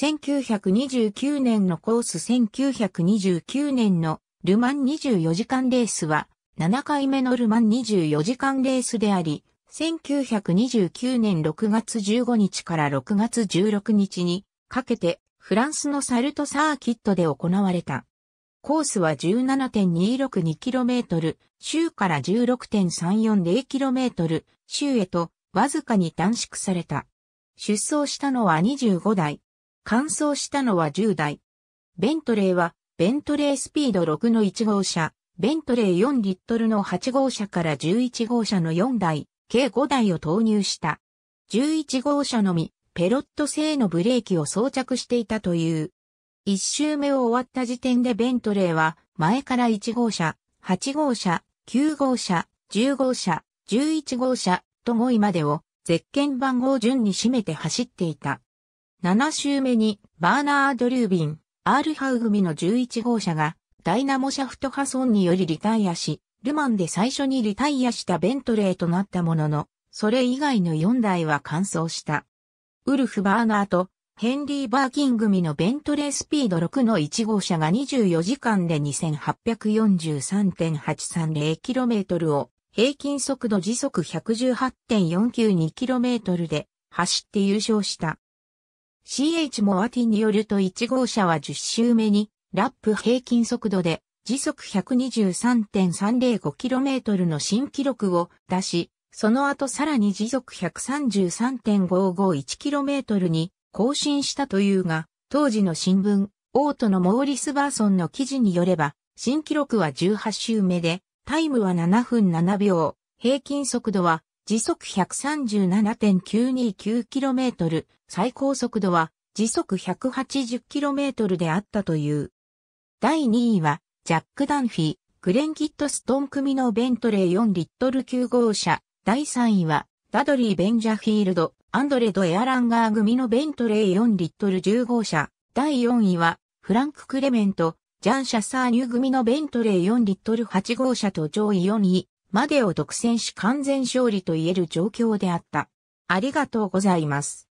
1929年のコース1929年のルマン24時間レースは7回目のルマン24時間レースであり、1929年6月15日から6月16日にかけてフランスのサルトサーキットで行われた。コースは 17.262km、州から 16.340km、州へとわずかに短縮された。出走したのは25台。完走したのは10台。ベントレーは、ベントレースピード6の1号車、ベントレー4リットルの8号車から11号車の4台、計5台を投入した。11号車のみ、ペロット製のブレーキを装着していたという。1周目を終わった時点でベントレーは、前から1号車、8号車、9号車、10号車、11号車と5位までを、ゼッケン番号順に占めて走っていた。7周目にバーナード・リュービン、アール・ハウ組の11号車がダイナモシャフト破損によりリタイアし、ルマンで最初にリタイアしたベントレーとなったものの、それ以外の4台は完走した。ウルフ・バーナーとヘンリー・バーキン組のベントレースピード6の1号車が24時間で 2843.830km を平均速度時速 118.492km で走って優勝した。CH モアティによると1号車は10周目にラップ平均速度で時速 123.305km の新記録を出し、その後さらに時速 133.551km に更新したというが、当時の新聞、オートのモーリス・バーソンの記事によれば、新記録は18周目で、タイムは7分7秒、平均速度は時速 137.929km、最高速度は時速 180km であったという。第2位は、ジャック・ダンフィー、グレン・キットストン組のベントレー4リットル9号車。第3位は、ダドリー・ベンジャフィールド、アンドレド・エアランガー組のベントレー4リットル10号車。第4位は、フランク・クレメント、ジャン・シャサーニュ組のベントレー4リットル8号車と上位4位。までを独占し完全勝利と言える状況であった。ありがとうございます。